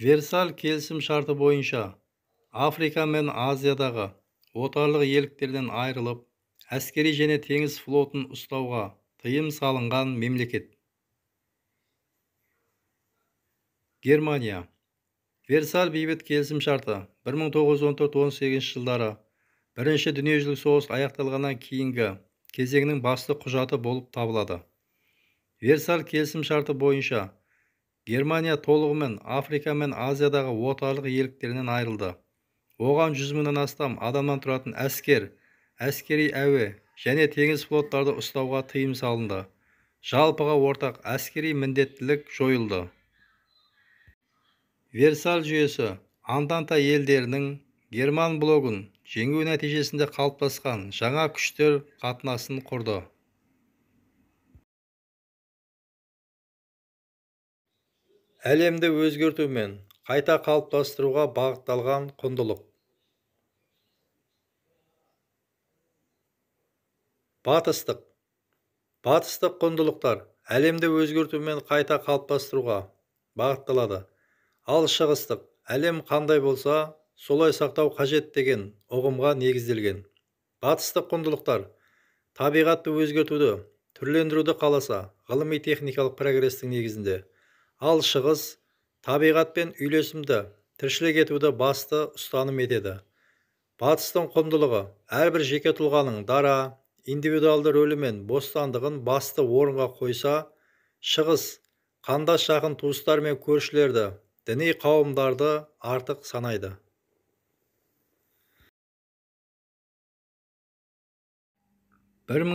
версаль келісім шарты бойынша африка мен азиядағы отарлық иеліктерден айырылып әскери және теңіз флотын ұстауға тыйым салынған мемлекет германия версаль бейбіт келісім шарты 1914-18 жылдары бірінші дүниежүзілік соғыс аяқталғаннан кейінгі кезеңнің басты құжаты болып табылады версаль келісім шарты бойынша германия толығымен африка мен азиядағы отарлық иеліктерінен айырылды оған жүз мыңнан астам адамнан тұратын әскер әскери әуе және теңіз флоттарды ұстауға тыйым салынды жалпыға ортақ әскери міндеттілік жойылды версаль жүйесі антанта елдерінің герман блогын жеңу нәтижесінде қалыптасқан жаңа күштер қатынасын құрды әлемді өзгерту мен қайта қалыптастыруға бағытталған құндылық батыстық батыстық құндылықтар әлемді өзгерту мен қайта қалыптастыруға бағытталады ал шығыстық әлем қандай болса солай сақтау қажет деген ұғымға негізделген батыстық құндылықтар табиғатты өзгертуді түрлендіруді қаласа ғылыми техникалық прогрестің негізінде ал шығыс табиғатпен үйлесімді тіршілік етуді басты ұстаным етеді батыстың құндылығы әрбір жеке тұлғаның дара индивидуалды рөлі мен бостандығын басты орынға қойса шығыс қандас жақын туыстар мен көршілерді діни қауымдарды артық санайды бір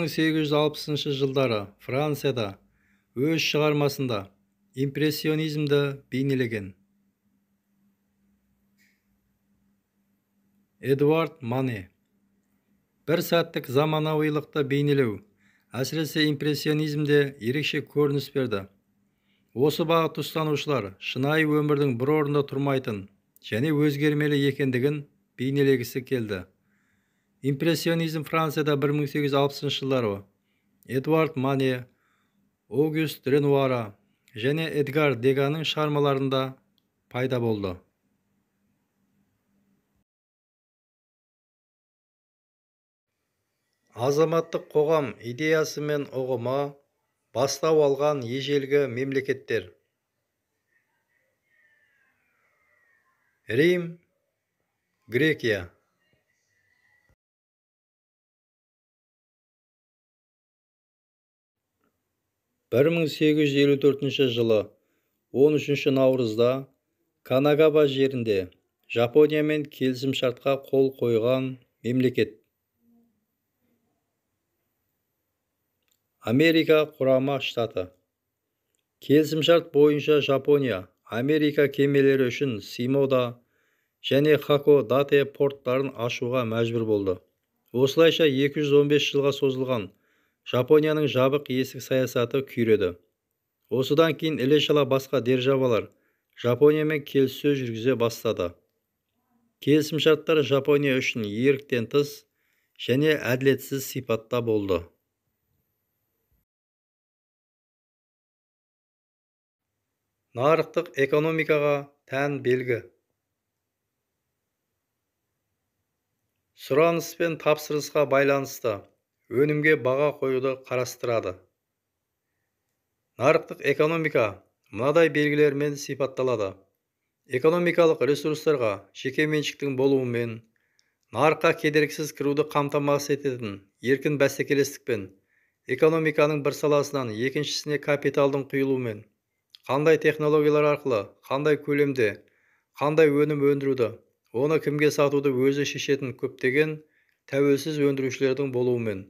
жылдары францияда өз шығармасында импрессионизмді бейнелеген эдуард мане бір сәттік заманауилықты бейнелеу әсіресе импрессионизмде ерекше көрініс берді осы бағыт ұстанушылар шынайы өмірдің бір орында тұрмайтын және өзгермелі екендігін бейнелегісі келді импрессионизм францияда 1860 жылдары эдуард мане огюст ренуара және эдгар деганың шығармаларында пайда болды азаматтық қоғам идеясы мен ұғыма бастау алған ежелгі мемлекеттер рим грекия 1854 жылы 13 наурызда канагава жерінде жапониямен келісімшартқа қол қойған мемлекет америка құрама штаты келісімшарт бойынша жапония америка кемелері үшін симода және хако дате порттарын ашуға мәжбүр болды осылайша 215 жылға созылған жапонияның жабық есік саясаты күйреді осыдан кейін іле шала басқа державалар жапониямен келіссөз жүргізе бастады келісімшарттар жапония үшін еріктен тыс және әділетсіз сипатта болды нарықтық экономикаға тән белгі сұраныс пен тапсырысқа байланысты өнімге баға қоюды қарастырады нарықтық экономика мынадай белгілермен сипатталады экономикалық ресурстарға жеке меншіктің болуымен нарыққа кедергісіз кіруді қамтамасыз ететін еркін бәсекелестікпен экономиканың бір саласынан екіншісіне капиталдың құйылуымен қандай технологиялар арқылы қандай көлемде қандай өнім өндіруді оны кімге сатуды өзі шешетін көптеген тәуелсіз өндірушілердің болуымен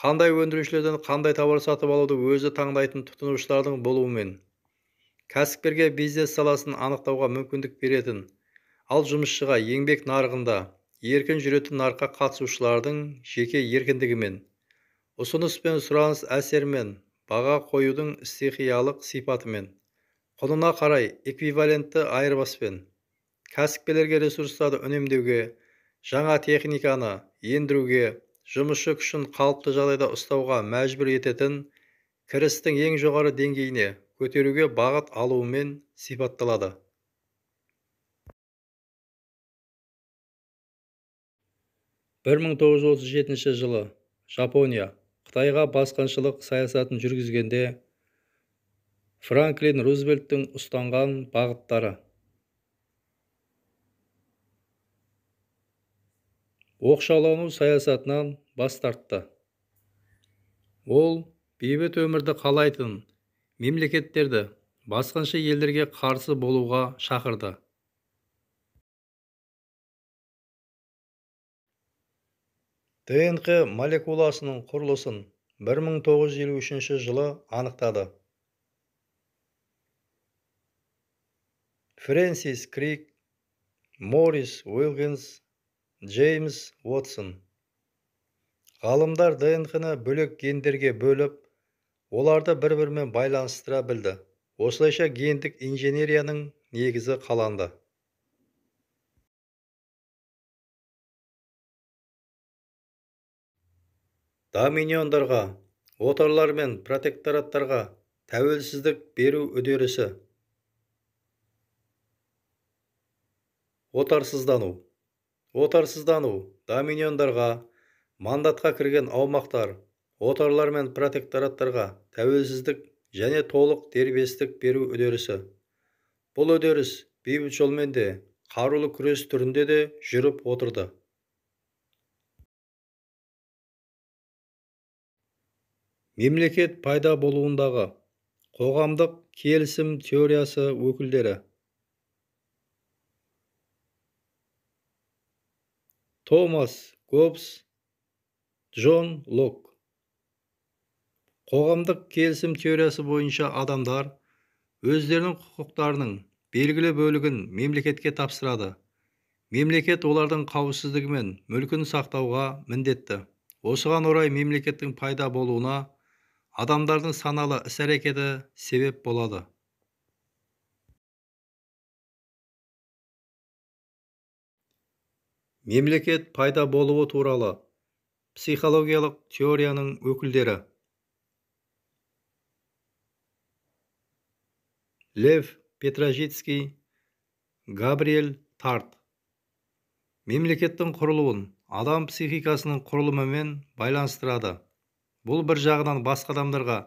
қандай өндірушілерден қандай тауар сатып алуды өзі таңдайтын тұтынушылардың болуымен кәсіпкерге бизнес саласын анықтауға мүмкіндік беретін ал жұмысшыға еңбек нарығында еркін жүретін нарыққа қатысушылардың жеке еркіндігімен ұсыныс пен сұраныс әсермен баға қоюдың стихиялық сипатымен құнына қарай эквивалентті айырбаспен кәсіпкерлерге ресурстарды үнемдеуге жаңа техниканы ендіруге жұмысшы күшін қалыпты жағдайда ұстауға мәжбүр ететін кірістің ең жоғары деңгейіне көтеруге бағыт алуымен сипатталады бір мың тоғыз жүз отыз жетінші жылы жапония қытайға басқыншылық саясатын жүргізгенде франклин рузвельттің ұстанған бағыттары оқшалану саясатынан бас тартты ол бейбіт өмірді қалайтын мемлекеттерді басқыншы елдерге қарсы болуға шақырды днқ молекуласының құрылысын 1953 жылы анықтады фрэнсис крик морис уилгинс джеймс уотсон ғалымдар днқ ны бөлек гендерге бөліп оларды бір бірімен байланыстыра білді осылайша гендік инженерияның негізі қаланды доминиондарға отарлар мен протектораттарға тәуелсіздік беру үдерісі отарсыздану отарсыздану доминиондарға, мандатқа кірген аумақтар, отарлар мен протектораттарға тәуелсіздік және толық дербестік беру үдерісі бұл үдеріс бейбіт жолмен де қарулы күрес түрінде де жүріп отырды мемлекет пайда болуындағы қоғамдық келісім теориясы өкілдері томас гоббс джон лок қоғамдық келісім теориясы бойынша адамдар өздерінің құқықтарының белгілі бөлігін мемлекетке тапсырады мемлекет олардың қауіпсіздігі мен мүлкін сақтауға міндетті осыған орай мемлекеттің пайда болуына адамдардың саналы іс-әрекеті себеп болады мемлекет пайда болуы туралы психологиялық теорияның өкілдері лев петражицкий габриэль тарт мемлекеттің құрылуын адам психикасының құрылымымен байланыстырады бұл бір жағынан басқа адамдарға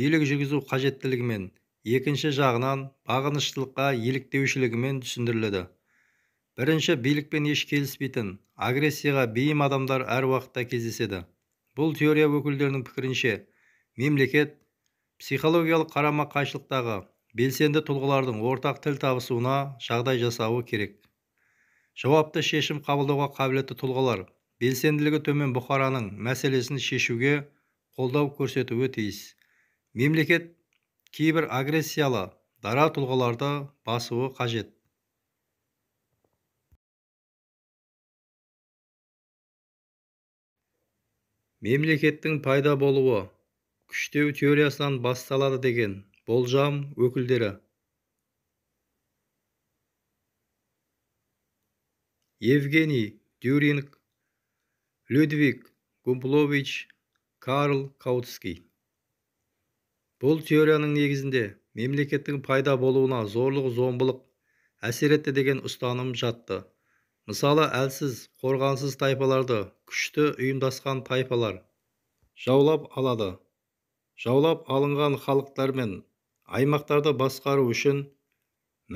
билік жүргізу қажеттілігімен екінші жағынан бағыныштылыққа еліктеушілігімен түсіндіріледі бірінші билікпен еш келіспейтін агрессияға бейім адамдар әр уақытта кездеседі бұл теория өкілдерінің пікірінше мемлекет психологиялық қарама қайшылықтағы белсенді тұлғалардың ортақ тіл табысуына жағдай жасауы керек жауапты шешім қабылдауға қабілетті тұлғалар белсенділігі төмен бұқараның мәселесін шешуге қолдау көрсетуі тиіс мемлекет кейбір агрессиялы дара тұлғаларды басуы қажет мемлекеттің пайда болуы күштеу теориясынан басталады деген болжам өкілдері евгений дюринг людвиг гумплович карл каутский бұл теорияның негізінде мемлекеттің пайда болуына зорлық зомбылық әсер етті деген ұстаным жатты мысалы әлсіз қорғансыз тайпаларды күшті ұйымдасқан тайпалар жаулап алады жаулап алынған халықтар мен аймақтарды басқару үшін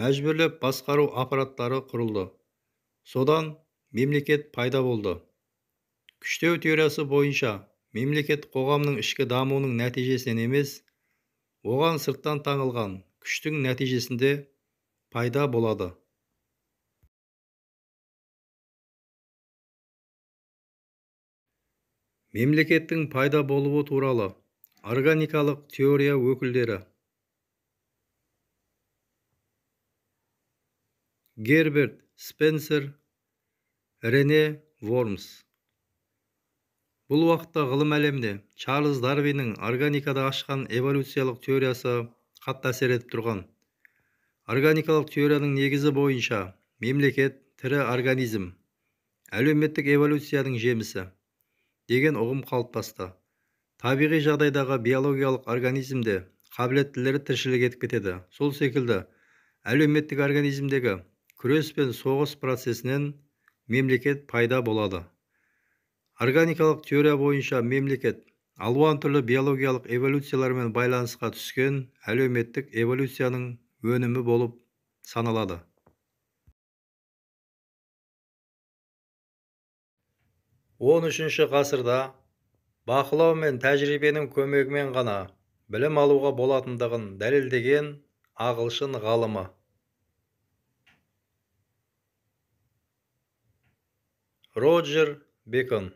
мәжбүрлеп басқару аппараттары құрылды содан мемлекет пайда болды күштеу теориясы бойынша мемлекет қоғамның ішкі дамуының нәтижесінен емес оған сырттан таңылған күштің нәтижесінде пайда болады мемлекеттің пайда болуы туралы органикалық теория өкілдері герберт спенсер рене вормс бұл уақытта ғылым әлемінде чарльз дарвиннің органикада ашқан эволюциялық теориясы қатты әсер етіп тұрған органикалық теорияның негізі бойынша мемлекет тірі организм әлеуметтік эволюцияның жемісі деген ұғым қалыптасты табиғи жағдайдағы биологиялық организмде қабілеттілері тіршілік етіп кетеді сол секілді әлеуметтік организмдегі күрес пен соғыс процесінен мемлекет пайда болады органикалық теория бойынша мемлекет алуан түрлі биологиялық эволюциялармен байланысқа түскен әлеуметтік эволюцияның өнімі болып саналады 13 ғасырда бақылау мен тәжірибенің көмегімен ғана білім алуға болатындығын дәлелдеген ағылшын ғалымы роджер бекон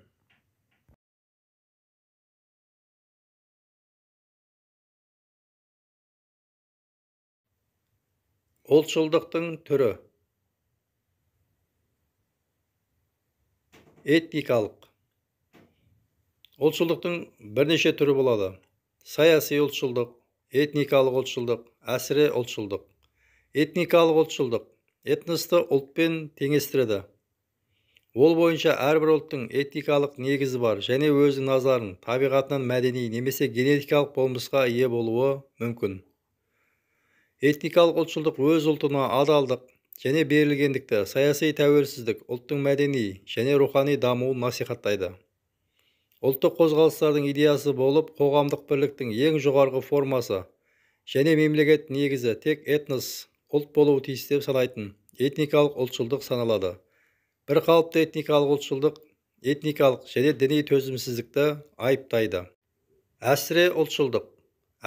ұлтшылдықтың түрі этникалық ұлтшылдықтың бірнеше түрі болады саяси ұлтшылдық этникалық ұлтшылдық әсіре ұлтшылдық этникалық ұлтшылдық этносты ұлтпен теңестіреді ол бойынша әрбір ұлттың этникалық негізі бар және өз назарын табиғатынан мәдени немесе генетикалық болмысқа ие болуы мүмкін этникалық ұлтшылдық өз ұлтына адалдық және берілгендікті саяси тәуелсіздік ұлттың мәдени және рухани дамуын насихаттайды ұлттық қозғалыстардың идеясы болып қоғамдық бірліктің ең жоғарғы формасы және мемлекет негізі тек этнос ұлт болуы тиіс деп санайтын этникалық ұлтшылдық саналады бір қалыпты этникалық ұлтшылдық этникалық және діни төзімсіздікті айыптайды әсіре ұлтшылдық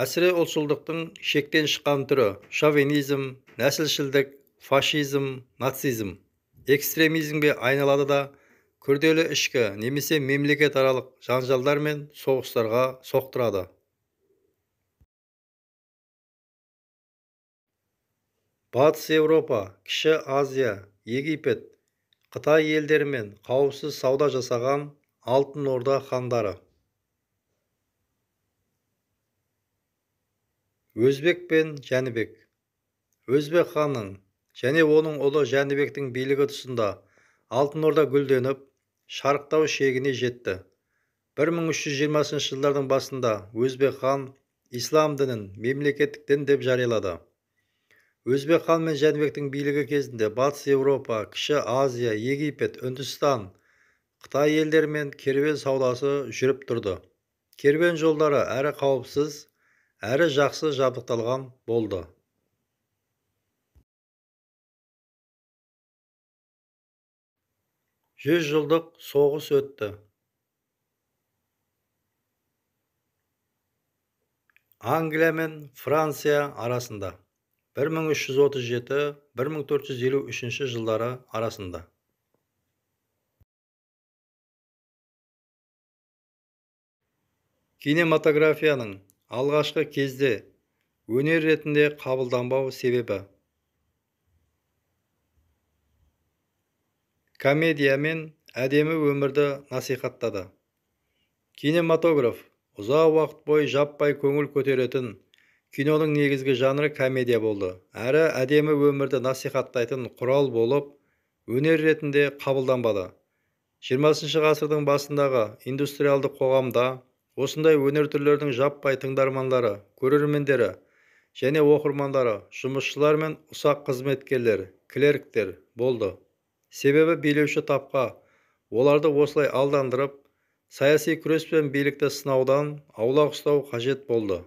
әсіре ұлтшылдықтың шектен шыққан түрі шовинизм нәсілшілдік фашизм нацизм экстремизмге айналады да күрделі ішкі немесе мемлекетаралық жанжалдар мен соғыстарға соқтырады батыс еуропа кіші азия египет қытай елдерімен қауіпсіз сауда жасаған алтын орда хандары өзбек пен жәнібек өзбек ханның және оның ұлы жәнібектің билігі тұсында алтын орда гүлденіп шарықтау шегіне жетті 1320 жылдардың басында өзбек хан ислам дінін мемлекеттік дін деп жариялады өзбек хан мен жәнібектің билігі кезінде батыс еуропа кіші азия египет үндістан қытай елдерімен керуен саудасы жүріп тұрды керуен жолдары әрі қауіпсіз әрі жақсы жабдықталған болды жүз жылдық соғыс өтті англия мен франция арасында 1337-1453 жылдары арасында кинематографияның алғашқы кезде өнер ретінде қабылданбау себебі комедия мен әдемі өмірді насихаттады кинематограф ұзақ уақыт бойы жаппай көңіл көтеретін киноның негізгі жанры комедия болды әрі әдемі өмірді насихаттайтын құрал болып өнер ретінде қабылданбады 20 ғасырдың басындағы индустриалды қоғамда осындай өнер түрлерінің жаппай тыңдармандары көрермендері және оқырмандары жұмысшылар мен ұсақ қызметкерлер клерктер болды себебі билеуші тапқа оларды осылай алдандырып саяси күрес пен билікті сынаудан аулақ ұстау қажет болды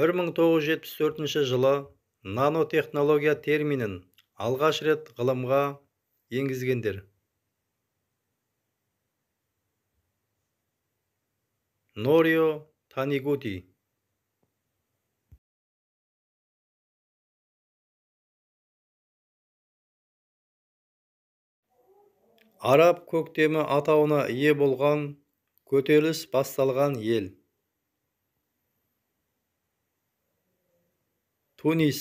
бір мың тоғыз жетпіс төртінші жылы нанотехнология терминін алғаш рет ғылымға енгізгендер норио танигути араб көктемі атауына ие болған көтеріліс басталған ел тунис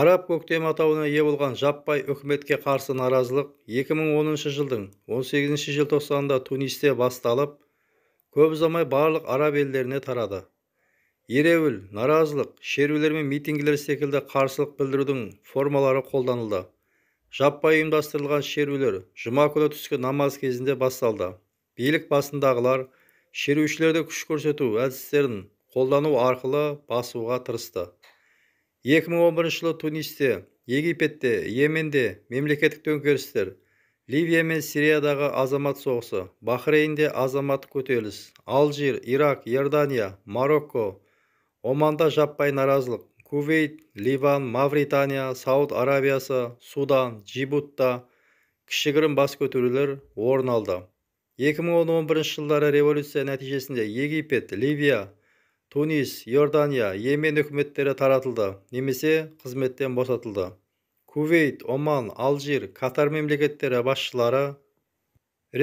араб көктемі атауына ие болған жаппай үкіметке қарсы наразылық 2010 жылдың 18 желтоқсанында тунисте басталып көп ұзамай барлық араб елдеріне тарады ереуіл наразылық шерулер мен митингілер секілді қарсылық білдірудің формалары қолданылды жаппай ұйымдастырылған шерулер жұма күні түскі намаз кезінде басталды билік басындағылар шерушілерді күш көрсету әдістерін қолдану арқылы басуға тырысты 2011 жылы тунисте египетте йеменде мемлекеттік төңкерістер ливия мен сириядағы азамат соғысы бахрейнде азамат көтеріліс алжир ирак иордания марокко оманда жаппай наразылық кувейт ливан мавритания сауд арабиясы судан джибутта кішігірім бас көтерулер орын алды 2011 жылдары революция нәтижесінде египет ливия тунис иордания йемен үкіметтері таратылды немесе қызметтен босатылды кувейт оман алжир катар мемлекеттері басшылары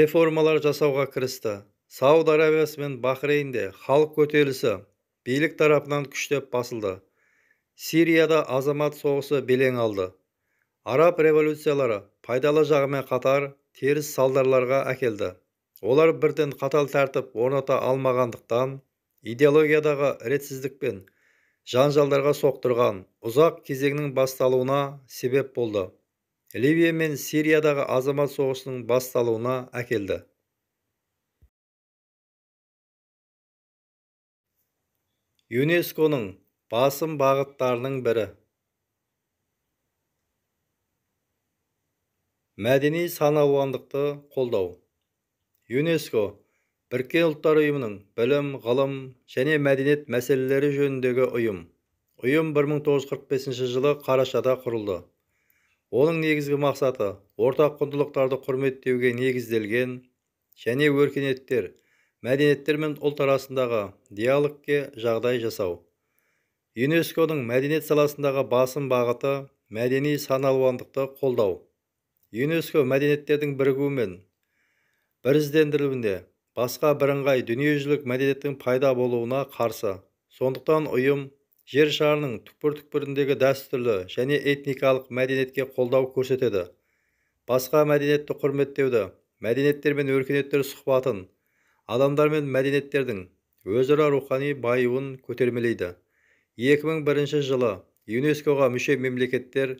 реформалар жасауға кірісті сауд арабиясы мен бахрейнде халық көтерілісі билік тарапынан күштеп басылды сирияда азамат соғысы белең алды араб революциялары пайдалы жағымен қатар теріс салдарларға әкелді олар бірден қатал тәртіп орната алмағандықтан идеологиядағы ретсіздікпен жанжалдарға соқтырған ұзақ кезеңнің басталуына себеп болды ливия мен сириядағы азамат соғысының басталуына әкелді юнесконың басым бағыттарының бірі мәдени санауандықты қолдау юнеско біріккен ұлттар ұйымының білім ғылым және мәдениет мәселелері жөніндегі ұйым ұйым 1945 жылы қарашада құрылды оның негізгі мақсаты ортақ құндылықтарды құрметтеуге негізделген және өркениеттер мәдениеттер мен ұлт арасындағы диалогке жағдай жасау юнеско ның мәдениет саласындағы басым бағыты мәдени саналуандықты қолдау юнеско мәдениеттердің бірігуі мен басқа бірыңғай дүниежүзілік мәдениеттің пайда болуына қарсы сондықтан ұйым жер шарының түкпір-түкпіріндегі дәстүрлі және этникалық мәдениетке қолдау көрсетеді басқа мәдениетті құрметтеуді мәдениеттер мен өркениеттер сұхбатын адамдар мен мәдениеттердің өзара рухани көтермелейді 2001 жылы юнеско мүше мемлекеттер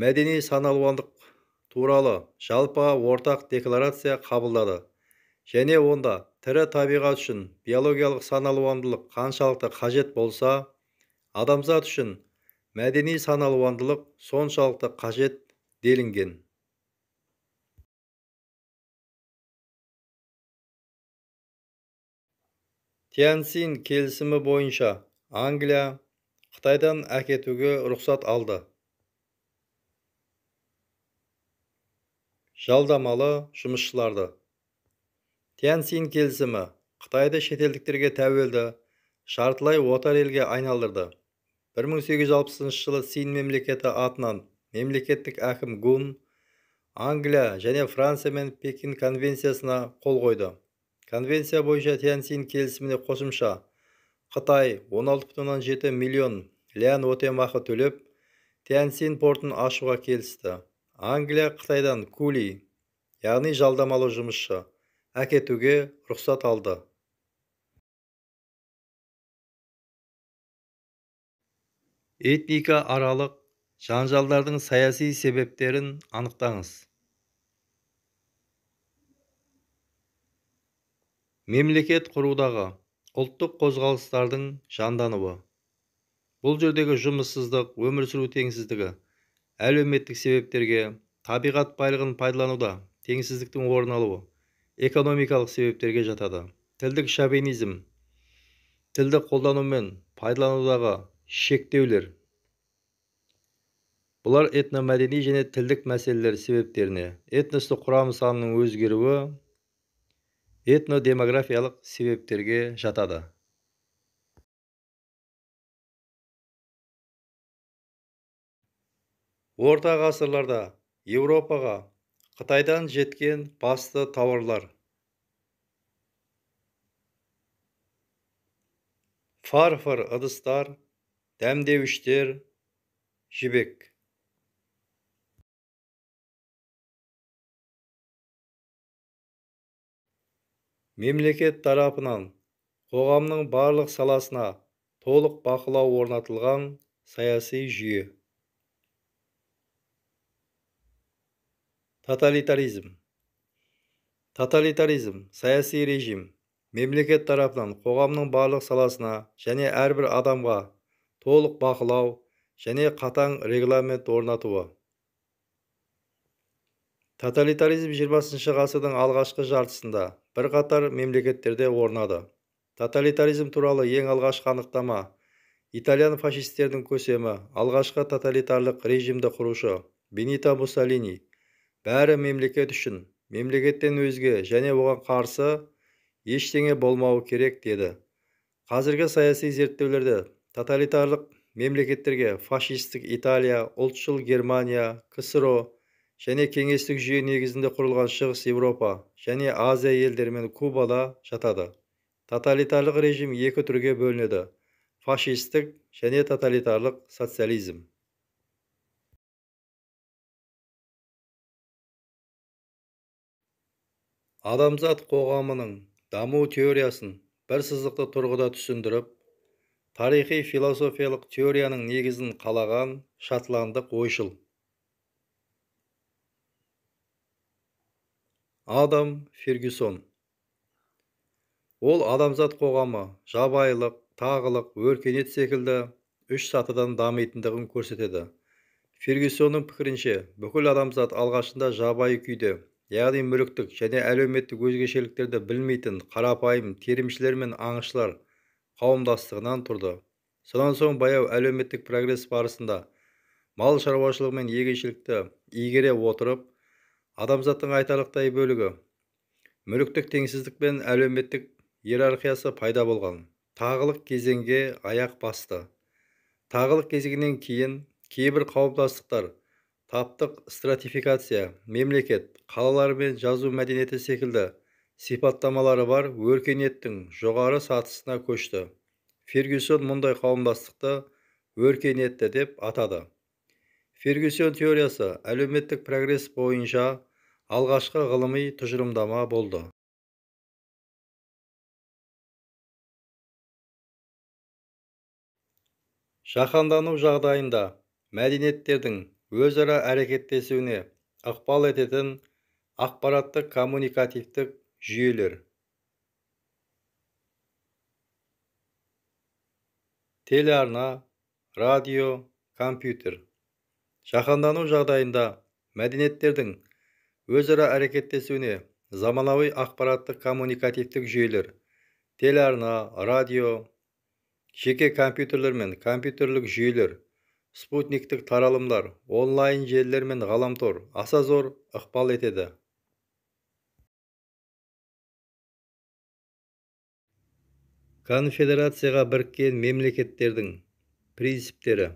мәдени саналуандық туралы жалпы ортақ декларация қабылдады және онда тірі табиғат үшін биологиялық саналуандылық қаншалықты қажет болса адамзат үшін мәдени саналуандылық соншалықты қажет делінген тянсин келісімі бойынша англия қытайдан әкетуге рұқсат алды жалдамалы жұмысшыларды тянсин келісімі қытайды шетелдіктерге тәуелді шартылай отар елге айналдырды 1860 жылы син мемлекеті атынан мемлекеттік әкім гун англия және франция мен пекин конвенциясына қол қойды конвенция бойынша тянсин келісіміне қосымша қытай 16,7 миллион лян өтемақы төлеп тянсин портын ашуға келісті англия қытайдан кули яғни жалдамалы жұмысшы әкетуге рұқсат алды этника аралық жанжалдардың саяси себептерін анықтаңыз мемлекет құрудағы ұлттық қозғалыстардың жандануы бұл жердегі жұмыссыздық өмір сүру теңсіздігі әлеуметтік себептерге табиғат байлығын пайдалануда теңсіздіктің орын алуы экономикалық себептерге жатады тілдік шабинизм, тілді қолдану мен пайдаланудағы шектеулер бұлар этномәдени және тілдік мәселелер себептеріне этностық құрам санының өзгеруі этнодемографиялық себептерге жатады орта ғасырларда еуропаға қытайдан жеткен басты тауарлар фарфор ыдыстар дәмдеуіштер жібек мемлекет тарапынан қоғамның барлық саласына толық бақылау орнатылған саяси жүйе тоталитаризм тоталитаризм саяси режим мемлекет тарапынан қоғамның барлық саласына және әрбір адамға толық бақылау және қатаң регламент орнатуы тоталитаризм 20 ғасырдың алғашқы жартысында бірқатар мемлекеттерде орнады тоталитаризм туралы ең алғашқы анықтама итальян фашистердің көсемі алғашқы тоталитарлық режимді құрушы Бенита муссолини бәрі мемлекет үшін мемлекеттен өзге және оған қарсы ештеңе болмауы керек деді қазіргі саяси зерттеулерде тоталитарлық мемлекеттерге фашистік италия ұлтшыл германия ксро және кеңестік жүйе негізінде құрылған шығыс еуропа және азия елдері мен кубада жатады тоталитарлық режим екі түрге бөлінеді фашистік және тоталитарлық социализм адамзат қоғамының даму теориясын бір сызықты тұрғыда түсіндіріп тарихи философиялық теорияның негізін қалаған шотландық ойшыл адам фергюсон ол адамзат қоғамы жабайылық тағылық өркенет секілді үш сатыдан дамитындығын көрсетеді фергюсонның пікірінше бүкіл адамзат алғашында жабайы күйде яғни мүліктік және әлеуметтік өзгешеліктерді білмейтін қарапайым терімшілер мен аңшылар қауымдастығынан тұрды содан соң баяу әлеуметтік прогресс барысында мал шаруашылығы мен егіншілікті игере отырып адамзаттың айтарлықтай бөлігі мүліктік теңсіздік пен әлеуметтік иерархиясы пайда болған тағылық кезеңге аяқ басты тағылық кезеңінен кейін кейбір қауымдастықтар таптық стратификация мемлекет қалалар мен жазу мәдениеті секілді сипаттамалары бар өркениеттің жоғары сатысына көшті фергюсон мұндай қауымдастықты өркениетті деп атады фергюсон теориясы әлеуметтік прогресс бойынша алғашқы ғылыми тұжырымдама болды жаһандану жағдайында мәдениеттердің өзара әрекеттесуіне ықпал ететін ақпараттық коммуникативтік жүйелер телеарна радио компьютер жаһандану жағдайында мәдениеттердің өзара әрекеттесуіне заманауи ақпараттық коммуникативтік жүйелер телеарна радио жеке компьютерлер мен компьютерлік жүйелер спутниктік таралымдар онлайн желілер мен ғаламтор аса зор ықпал етеді конфедерацияға біріккен мемлекеттердің принциптері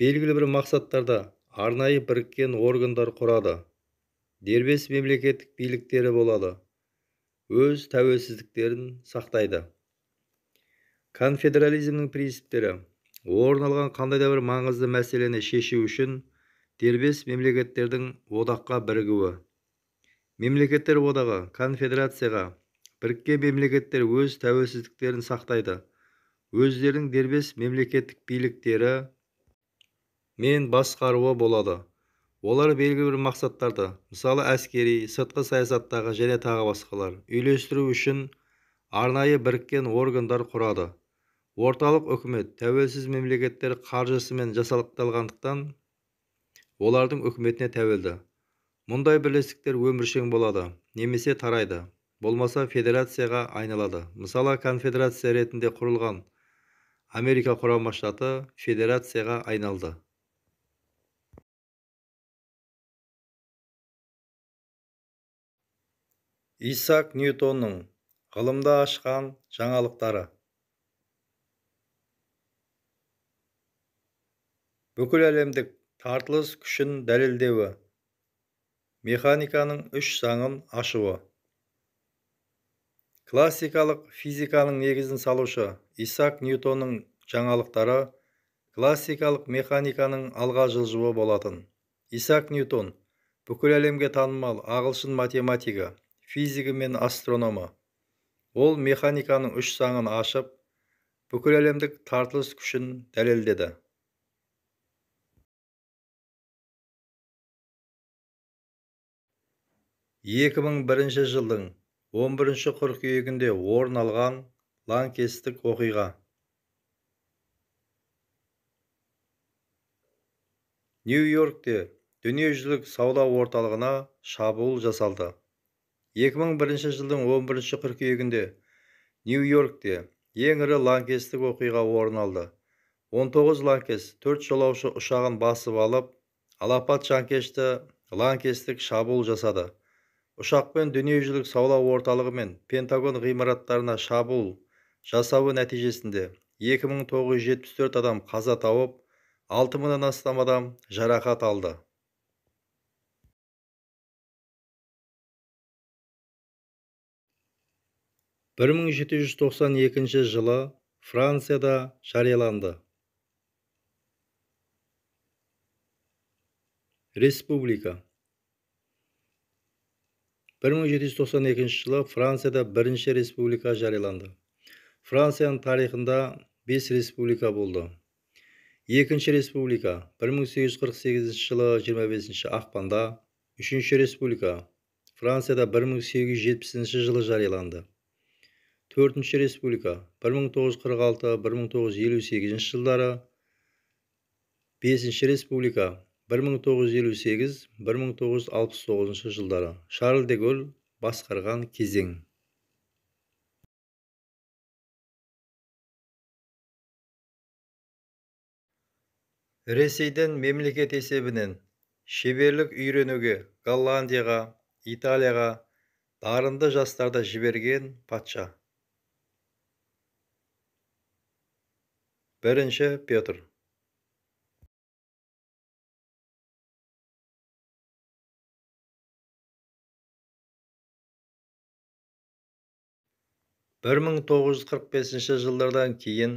белгілі бір мақсаттарда арнайы біріккен органдар құрады дербес мемлекеттік биліктері болады өз тәуелсіздіктерін сақтайды конфедерализмнің принциптері орын алған қандай да бір маңызды мәселені шешу үшін дербес мемлекеттердің одаққа бірігуі мемлекеттер одағы конфедерацияға біріккен мемлекеттер өз тәуелсіздіктерін сақтайды өздерінің дербес мемлекеттік биліктері мен басқаруы болады олар белгілі бір мақсаттарды мысалы әскери сыртқы саясаттағы және тағы басқалар үйлестіру үшін арнайы біріккен органдар құрады орталық үкімет тәуелсіз мемлекеттер қаржысымен жасақталғандықтан олардың үкіметіне тәуелді мұндай бірлестіктер өміршең болады немесе тарайды болмаса федерацияға айналады мысалы конфедерация ретінде құрылған америка құрама штаты федерацияға айналды исаак ньютонның ғылымда ашқан жаңалықтары бүкіләлемдік тартылыс күшін дәлелдеуі механиканың үш заңын ашуы классикалық физиканың негізін салушы исаак ньютонның жаңалықтары классикалық механиканың алға жылжуы болатын исаак ньютон бүкіл әлемге танымал ағылшын математигі физигі мен астрономы ол механиканың үш заңын ашып бүкіләлемдік тартылыс күшін дәлелдеді екі жылдың 11 бірінші қыркүйегінде орын алған ланкестік оқиға нью йоркте дүниежүзілік сауда орталығына шабуыл жасалды 2001 жылдың 11 қыркүйегінде нью йоркте ең ірі лаңкестік оқиға орын алды 19 лаңкес 4 жолаушы ұшағын басып алып алапат жанкешті лаңкестік шабуыл жасады ұшақпен дүниежүзілік саулау орталығы мен пентагон ғимараттарына шабуыл жасауы нәтижесінде 2974 адам қаза тауып 6000-нан астам адам жарақат алды 1792 жылы францияда жарияланды республика 1792 жылы францияда бірінші республика жарияланды францияның тарихында 5 республика болды екінші республика 1848 жылы 25 ақпанда үшінші республика францияда 1870 жылы жарияланды төртінші республика 1946-1958 жылдары бесінші республика 1958-1969 жылдары шарль де голь басқарған кезең ресейден мемлекет есебінен шеберлік үйренуге голландияға италияға дарынды жастарды жіберген патша бірінші петр бір мың тоғыз жүз жылдардан кейін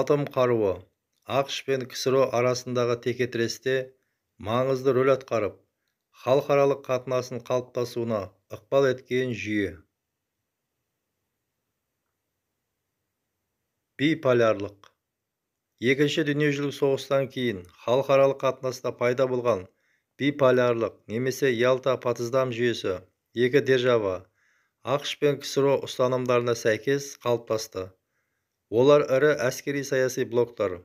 атом қаруы ақш пен ксро арасындағы текетіресте маңызды рөл атқарып халықаралық қатынасын қалыптасуына ықпал еткен жүйе биполярлық екінші дүниежүзілік соғыстан кейін халықаралық қатынаста пайда болған биполярлық немесе ялта патыздам жүйесі екі держава ақш пен ксро ұстанымдарына сәйкес қалыптасты олар ірі әскери саяси блоктар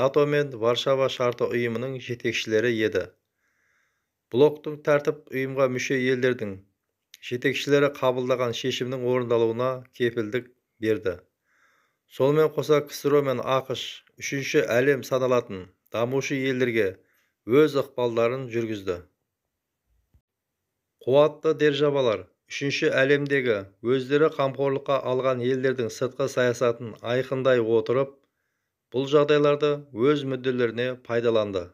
нато мен варшава шарты ұйымының жетекшілері еді блоктың тәртіп ұйымға мүше елдердің жетекшілері қабылдаған шешімнің орындалуына кепілдік берді сонымен қоса ксро мен ақш үшінші әлем саналатын дамушы елдерге өз ықпалдарын жүргізді қуатты державалар үшінші әлемдегі өздері қамқорлыққа алған елдердің сыртқы саясатын айқындай отырып бұл жағдайларды өз мүдделеріне пайдаланды